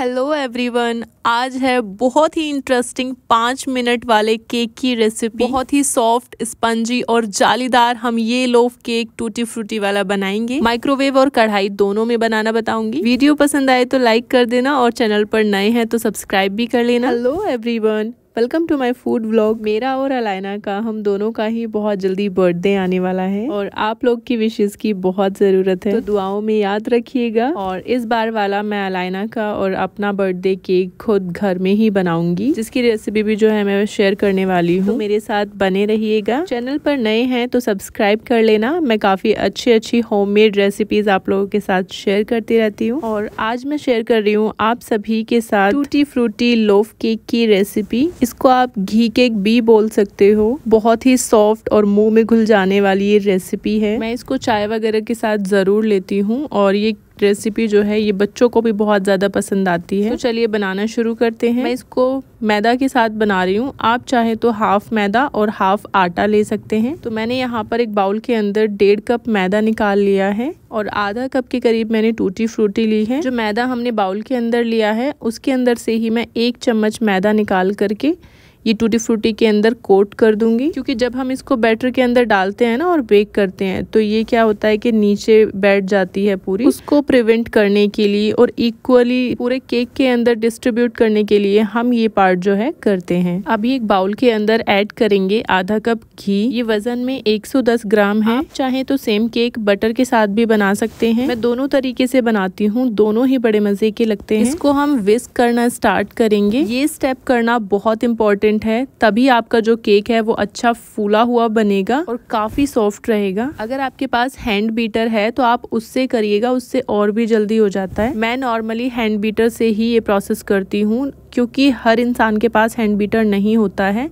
hello everyone आज है बहुत ही इंटरेस्टिंग पाँच मिनट वाले केक की रेसिपी बहुत ही सॉफ्ट स्पंजी और जालीदार हम ये लोफ केक टूटी फ्रूटी वाला बनाएंगे माइक्रोवेव और कढ़ाई दोनों में बनाना बताऊंगी वीडियो पसंद आए तो लाइक कर देना और चैनल पर नए हैं तो सब्सक्राइब भी कर लेना hello everyone welcome to my food vlog मेरा और अलाइना का हम दोनों का ही बहुत जल्दी बर्थडे आने वाला है और आप लोग की विशेष की बहुत ज़रूरत है तो दुआओं में याद रखिएगा और इस बार वाला मैं अलायना का और अपना बर्थडे केक खुद घर में ही बनाऊंगी जिसकी रेसिपी भी जो है मैं शेयर करने वाली तो हूँ तो मेरे साथ बने रहिएगा चैनल पर नए हैं तो सब्सक्राइब कर लेना मैं काफ़ी अच्छी अच्छी होम रेसिपीज आप लोगों के साथ शेयर करती रहती हूँ और आज मैं शेयर कर रही हूँ आप सभी के साथ टूटी फ्रूटी लोफ केक की रेसिपी इसको आप घी केक भी बोल सकते हो बहुत ही सॉफ्ट और मुंह में घुल जाने वाली ये रेसिपी है मैं इसको चाय वगैरह के साथ ज़रूर लेती हूँ और ये रेसिपी जो है ये बच्चों को भी बहुत ज़्यादा पसंद आती है तो चलिए बनाना शुरू करते हैं मैं इसको मैदा के साथ बना रही हूँ आप चाहे तो हाफ मैदा और हाफ आटा ले सकते हैं तो मैंने यहाँ पर एक बाउल के अंदर डेढ़ कप मैदा निकाल लिया है और आधा कप के करीब मैंने टूटी फ्रूटी ली है जो मैदा हमने बाउल के अंदर लिया है उसके अंदर से ही मैं एक चम्मच मैदा निकाल करके ये टूटी फ्रूटी के अंदर कोट कर दूंगी क्योंकि जब हम इसको बैटर के अंदर डालते हैं ना और बेक करते हैं तो ये क्या होता है कि नीचे बैठ जाती है पूरी उसको प्रिवेंट करने के लिए और इक्वली पूरे केक के अंदर डिस्ट्रीब्यूट करने के लिए हम ये पार्ट जो है करते हैं अभी एक बाउल के अंदर एड करेंगे आधा कप घी ये वजन में एक ग्राम है चाहे तो सेम केक बटर के साथ भी बना सकते हैं मैं दोनों तरीके से बनाती हूँ दोनों ही बड़े मजे के लगते हैं इसको हम विस्क करना स्टार्ट करेंगे ये स्टेप करना बहुत इंपॉर्टेंट इंग्रेडिएंट है तभी आपका जो केक है वो अच्छा फूला हुआ बनेगा और काफ़ी सॉफ्ट रहेगा अगर आपके पास हैंड बीटर है तो आप उससे करिएगा उससे और भी जल्दी हो जाता है मैं नॉर्मली हैंड बीटर से ही ये प्रोसेस करती हूँ क्योंकि हर इंसान के पास हैंड बीटर नहीं होता है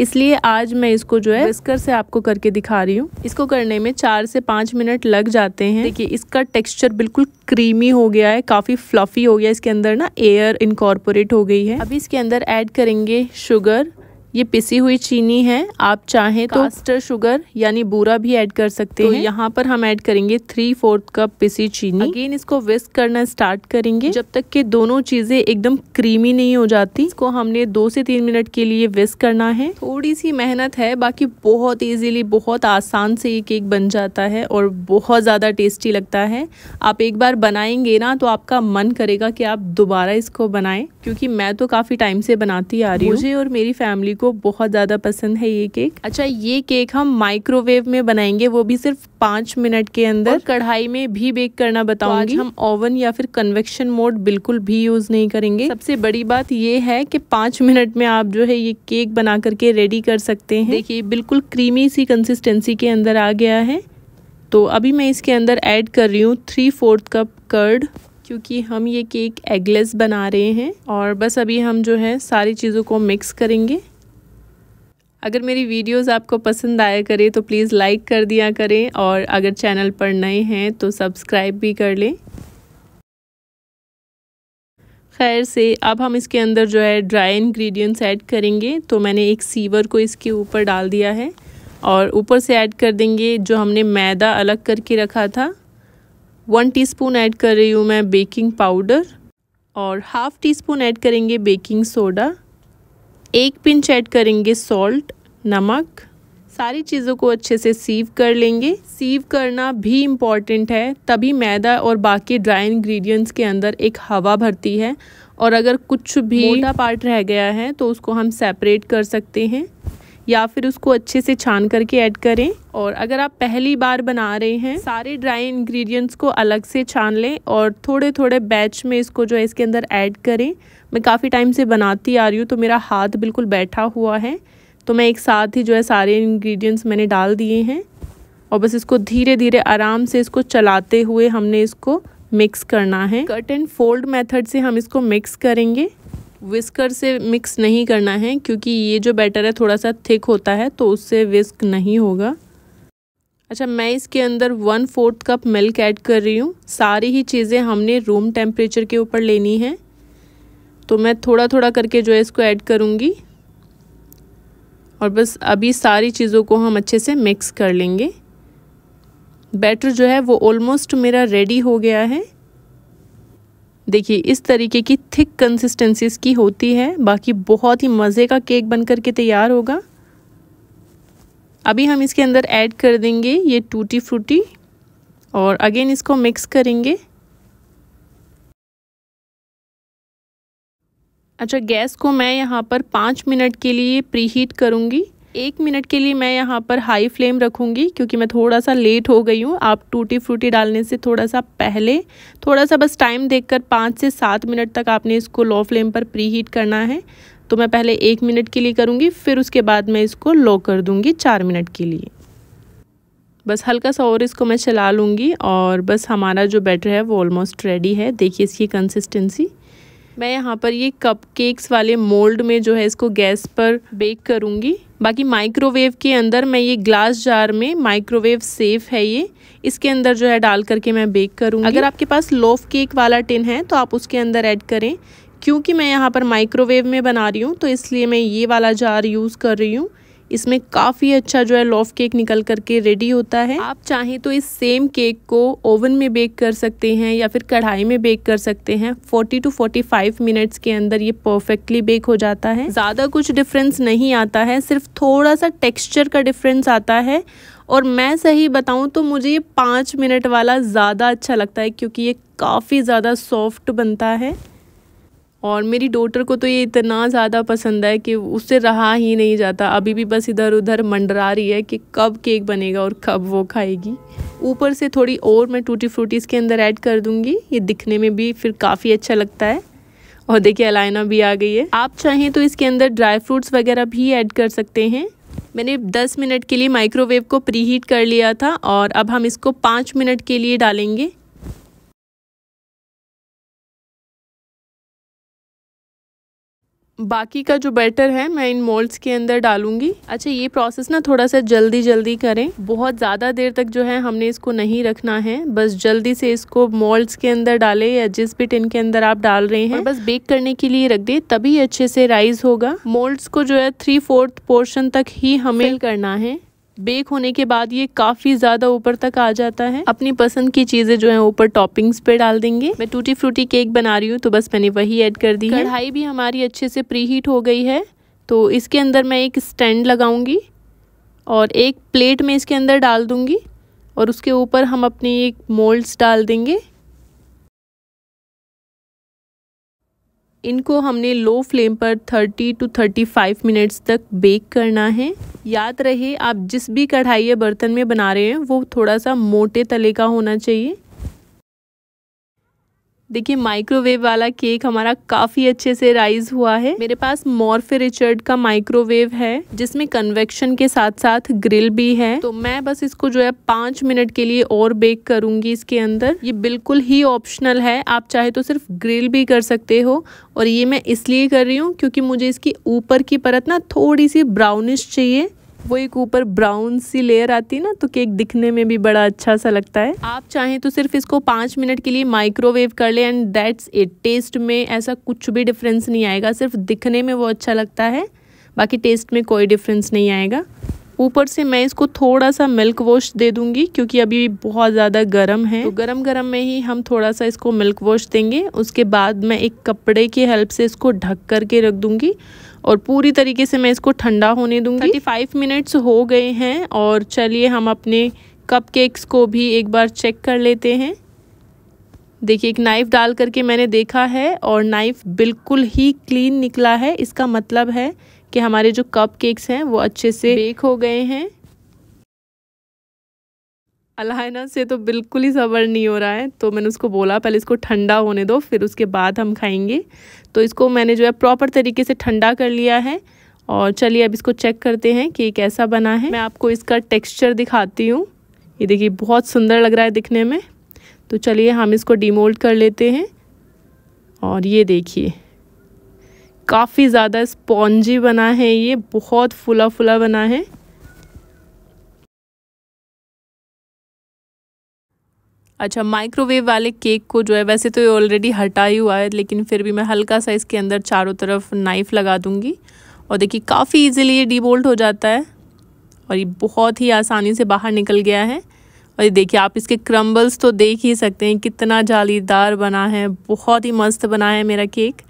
इसलिए आज मैं इसको जो है विस्कर से आपको करके दिखा रही हूँ इसको करने में चार से पाँच मिनट लग जाते हैं देखिए इसका टेक्सचर बिल्कुल क्रीमी हो गया है काफ़ी फ्लफ़ी हो गया इसके अंदर ना एयर इनकॉर्पोरेट हो गई है अभी इसके अंदर ऐड करेंगे शुगर ये पिसी हुई चीनी है आप चाहें तो कास्टर शुगर यानी बूरा भी ऐड कर सकते तो हैं यहाँ पर हम ऐड करेंगे थ्री फोर्थ कप पिसी चीनी अगेन इसको विस्क करना स्टार्ट करेंगे जब तक कि दोनों चीजें एकदम क्रीमी नहीं हो जाती इसको हमने दो से तीन मिनट के लिए विस्क करना है थोड़ी सी मेहनत है बाकी बहुत ईजिली बहुत आसान से ये केक बन जाता है और बहुत ज़्यादा टेस्टी लगता है आप एक बार बनाएंगे ना तो आपका मन करेगा कि आप दोबारा इसको बनाए क्योंकि मैं तो काफ़ी टाइम से बनाती आ रही हूँ मुझे और मेरी फैमिली को बहुत ज़्यादा पसंद है ये केक अच्छा ये केक हम माइक्रोवेव में बनाएंगे वो भी सिर्फ पाँच मिनट के अंदर कढ़ाई में भी बेक करना तो बताऊंगी तो हम ओवन या फिर कन्वेक्शन मोड बिल्कुल भी यूज़ नहीं करेंगे सबसे बड़ी बात ये है कि पाँच मिनट में आप जो है ये केक बना करके रेडी कर सकते हैं देखिए बिल्कुल क्रीमी सी कंसिस्टेंसी के अंदर आ गया है तो अभी मैं इसके अंदर ऐड कर रही हूँ थ्री फोर्थ कप कर्ड क्योंकि हम ये केक एगलेस बना रहे हैं और बस अभी हम जो है सारी चीज़ों को मिक्स करेंगे अगर मेरी वीडियोस आपको पसंद आया करें तो प्लीज़ लाइक कर दिया करें और अगर चैनल पर नए हैं तो सब्सक्राइब भी कर लें खैर से अब हम इसके अंदर जो है ड्राई इंग्रेडिएंट्स ऐड करेंगे तो मैंने एक सीवर को इसके ऊपर डाल दिया है और ऊपर से ऐड कर देंगे जो हमने मैदा अलग करके रखा था वन टीस्पून ऐड कर रही हूँ मैं बेकिंग पाउडर और हाफ़ टी स्पून ऐड करेंगे बेकिंग सोडा एक पिंच ऐड करेंगे सॉल्ट नमक सारी चीज़ों को अच्छे से सीव कर लेंगे सीव करना भी इम्पॉर्टेंट है तभी मैदा और बाकी ड्राई इंग्रेडिएंट्स के अंदर एक हवा भरती है और अगर कुछ भी मोटा पार्ट रह गया है तो उसको हम सेपरेट कर सकते हैं या फिर उसको अच्छे से छान करके ऐड करें और अगर आप पहली बार बना रहे हैं सारे ड्राई इंग्रेडिएंट्स को अलग से छान लें और थोड़े थोड़े बैच में इसको जो है इसके अंदर ऐड करें मैं काफ़ी टाइम से बनाती आ रही हूँ तो मेरा हाथ बिल्कुल बैठा हुआ है तो मैं एक साथ ही जो है सारे इन्ग्रीडियंट्स मैंने डाल दिए हैं और बस इसको धीरे धीरे आराम से इसको चलाते हुए हमने इसको मिक्स करना है कट एंड फोल्ड मेथड से हम इसको मिक्स करेंगे विस्कर से मिक्स नहीं करना है क्योंकि ये जो बैटर है थोड़ा सा थिक होता है तो उससे विस्क नहीं होगा अच्छा मैं इसके अंदर one fourth cup milk add कर रही हूँ सारी ही चीज़ें हमने रूम टेम्परेचर के ऊपर लेनी है तो मैं थोड़ा थोड़ा करके जो है इसको ऐड करूँगी और बस अभी सारी चीज़ों को हम अच्छे से मिक्स कर लेंगे बैटर जो है वो ऑलमोस्ट मेरा रेडी हो गया है देखिए इस तरीके की थिक कंसिस्टेंसीज की होती है बाकी बहुत ही मज़े का केक बन करके के तैयार होगा अभी हम इसके अंदर ऐड कर देंगे ये टूटी फ्रूटी और अगेन इसको मिक्स करेंगे अच्छा गैस को मैं यहाँ पर पाँच मिनट के लिए प्री हीट करूँगी एक मिनट के लिए मैं यहाँ पर हाई फ्लेम रखूँगी क्योंकि मैं थोड़ा सा लेट हो गई हूँ आप टूटी फ्रूटी डालने से थोड़ा सा पहले थोड़ा सा बस टाइम देखकर पाँच से सात मिनट तक आपने इसको लो फ्लेम पर प्री हीट करना है तो मैं पहले एक मिनट के लिए करूँगी फिर उसके बाद मैं इसको लो कर दूँगी चार मिनट के लिए बस हल्का सा और इसको मैं चला लूँगी और बस हमारा जो बैटर है वो ऑलमोस्ट रेडी है देखिए इसकी कंसिस्टेंसी मैं यहाँ पर ये कप केक्स वाले मोल्ड में जो है इसको गैस पर बेक करूँगी बाकी माइक्रोवेव के अंदर मैं ये ग्लास जार में माइक्रोवेव सेफ है ये इसके अंदर जो है डाल करके मैं बेक करूँगी अगर आपके पास लोफ केक वाला टिन है तो आप उसके अंदर ऐड करें क्योंकि मैं यहाँ पर माइक्रोवेव में बना रही हूँ तो इसलिए मैं ये वाला जार यूज़ कर रही हूँ इसमें काफ़ी अच्छा जो है लॉफ केक निकल करके रेडी होता है आप चाहें तो इस सेम केक को ओवन में बेक कर सकते हैं या फिर कढ़ाई में बेक कर सकते हैं 40 टू 45 मिनट्स के अंदर ये परफेक्टली बेक हो जाता है ज़्यादा कुछ डिफरेंस नहीं आता है सिर्फ थोड़ा सा टेक्स्चर का डिफरेंस आता है और मैं सही बताऊं तो मुझे ये पाँच मिनट वाला ज़्यादा अच्छा लगता है क्योंकि ये काफ़ी ज़्यादा सॉफ्ट बनता है और मेरी डोटर को तो ये इतना ज़्यादा पसंद है कि उससे रहा ही नहीं जाता अभी भी बस इधर उधर मंडरा रही है कि कब केक बनेगा और कब वो खाएगी ऊपर से थोड़ी और मैं टूटी फ्रूटी इसके अंदर ऐड कर दूँगी ये दिखने में भी फिर काफ़ी अच्छा लगता है और देखिए अलाइना भी आ गई है आप चाहें तो इसके अंदर ड्राई फ्रूट्स वगैरह भी ऐड कर सकते हैं मैंने 10 मिनट के लिए माइक्रोवेव को प्री हीट कर लिया था और अब हम इसको 5 मिनट के लिए डालेंगे बाकी का जो बैटर है मैं इन मोल्ड्स के अंदर डालूंगी अच्छा ये प्रोसेस ना थोड़ा सा जल्दी जल्दी करें बहुत ज़्यादा देर तक जो है हमने इसको नहीं रखना है बस जल्दी से इसको मोल्ड्स के अंदर डालें या जिस भी टिन के अंदर आप डाल रहे हैं बस बेक करने के लिए रख दे तभी अच्छे से राइज होगा मोल्ड्स को जो है थ्री फोर्थ पोर्शन तक ही हमें करना है बेक होने के बाद ये काफ़ी ज़्यादा ऊपर तक आ जाता है अपनी पसंद की चीज़ें जो है ऊपर टॉपिंग्स पे डाल देंगे मैं टूटी फ्रूटी केक बना रही हूँ तो बस मैंने वही ऐड कर दी कढ़ाई भी हमारी अच्छे से प्री हीट हो गई है तो इसके अंदर मैं एक स्टैंड लगाऊंगी और एक प्लेट में इसके अंदर डाल दूंगी और उसके ऊपर हम अपनी एक मोल्ड्स डाल देंगे इनको हमने लो फ्लेम पर 30 टू 35 मिनट्स तक बेक करना है याद रहे आप जिस भी कढ़ाई या बर्तन में बना रहे हैं वो थोड़ा सा मोटे तले का होना चाहिए देखिए माइक्रोवेव वाला केक हमारा काफ़ी अच्छे से राइज हुआ है मेरे पास मॉर्फे रिचर्ड का माइक्रोवेव है जिसमें कन्वेक्शन के साथ साथ ग्रिल भी है तो मैं बस इसको जो है पांच मिनट के लिए और बेक करूंगी इसके अंदर ये बिल्कुल ही ऑप्शनल है आप चाहे तो सिर्फ ग्रिल भी कर सकते हो और ये मैं इसलिए कर रही हूँ क्योंकि मुझे इसकी ऊपर की परत ना थोड़ी सी ब्राउनिश चाहिए वो एक ऊपर ब्राउन सी लेयर आती है ना तो केक दिखने में भी बड़ा अच्छा सा लगता है आप चाहें तो सिर्फ इसको पाँच मिनट के लिए माइक्रोवेव कर लें एंड दैट्स इट टेस्ट में ऐसा कुछ भी डिफरेंस नहीं आएगा सिर्फ दिखने में वो अच्छा लगता है बाकी टेस्ट में कोई डिफरेंस नहीं आएगा ऊपर से मैं इसको थोड़ा सा मिल्क वॉश दे दूंगी क्योंकि अभी बहुत ज़्यादा गर्म है तो गर्म गर्म में ही हम थोड़ा सा इसको मिल्क वॉश देंगे उसके बाद मैं एक कपड़े की हेल्प से इसको ढक करके रख दूंगी और पूरी तरीके से मैं इसको ठंडा होने दूंगी थर्टी फाइव मिनट्स हो गए हैं और चलिए हम अपने कप केक्स को भी एक बार चेक कर लेते हैं देखिए एक नाइफ़ डाल करके मैंने देखा है और नाइफ़ बिल्कुल ही क्लीन निकला है इसका मतलब है कि हमारे जो कप केक्स हैं वो अच्छे से बेक हो गए हैं अलायना से तो बिल्कुल ही सबर नहीं हो रहा है तो मैंने उसको बोला पहले इसको ठंडा होने दो फिर उसके बाद हम खाएंगे तो इसको मैंने जो है प्रॉपर तरीके से ठंडा कर लिया है और चलिए अब इसको चेक करते हैं कि कैसा बना है मैं आपको इसका टेक्स्चर दिखाती हूँ ये देखिए बहुत सुंदर लग रहा है दिखने में तो चलिए हम इसको डिमोल्ड कर लेते हैं और ये देखिए काफ़ी ज़्यादा स्पॉन्जी बना है ये बहुत फुला फुला बना है अच्छा माइक्रोवेव वाले केक को जो है वैसे तो ये ऑलरेडी हटा ही हुआ है लेकिन फिर भी मैं हल्का सा इसके अंदर चारों तरफ नाइफ़ लगा दूँगी और देखिए काफ़ी इजीली ये डिबोल्ट हो जाता है और ये बहुत ही आसानी से बाहर निकल गया है और ये देखिए आप इसके क्रम्बल्स तो देख ही सकते हैं कितना जालीदार बना है बहुत ही मस्त बना है मेरा केक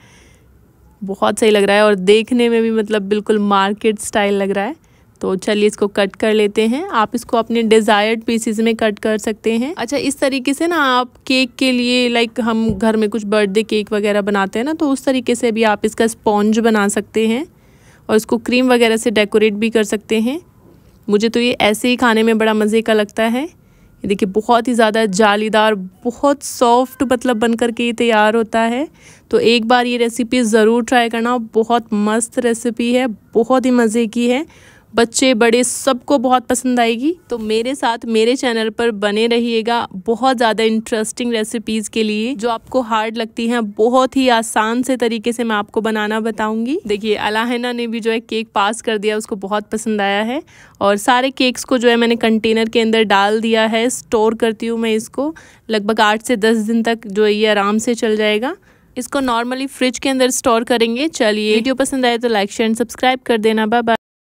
बहुत सही लग रहा है और देखने में भी मतलब बिल्कुल मार्केट स्टाइल लग रहा है तो चलिए इसको कट कर लेते हैं आप इसको अपने डिज़ायर्ड पीसेस में कट कर सकते हैं अच्छा इस तरीके से ना आप केक के लिए लाइक हम घर में कुछ बर्थडे केक वगैरह बनाते हैं ना तो उस तरीके से भी आप इसका स्पॉन्ज बना सकते हैं और इसको क्रीम वगैरह से डेकोरेट भी कर सकते हैं मुझे तो ये ऐसे ही खाने में बड़ा मज़े का लगता है ये देखिए बहुत ही ज़्यादा जालीदार बहुत सॉफ्ट मतलब बन कर के ये तैयार होता है तो एक बार ये रेसिपी ज़रूर ट्राई करना बहुत मस्त रेसिपी है बहुत ही मज़े की है बच्चे बड़े सबको बहुत पसंद आएगी तो मेरे साथ मेरे चैनल पर बने रहिएगा बहुत ज़्यादा इंटरेस्टिंग रेसिपीज़ के लिए जो आपको हार्ड लगती हैं बहुत ही आसान से तरीके से मैं आपको बनाना बताऊंगी देखिए अलाहना ने भी जो है केक पास कर दिया उसको बहुत पसंद आया है और सारे केक्स को जो है मैंने कंटेनर के अंदर डाल दिया है स्टोर करती हूँ मैं इसको लगभग आठ से दस दिन तक जो ये आराम से चल जाएगा इसको नॉर्मली फ्रिज के अंदर स्टोर करेंगे चलिए वीडियो पसंद आए तो लाइक शेयर एंड सब्सक्राइब कर देना बाय बाय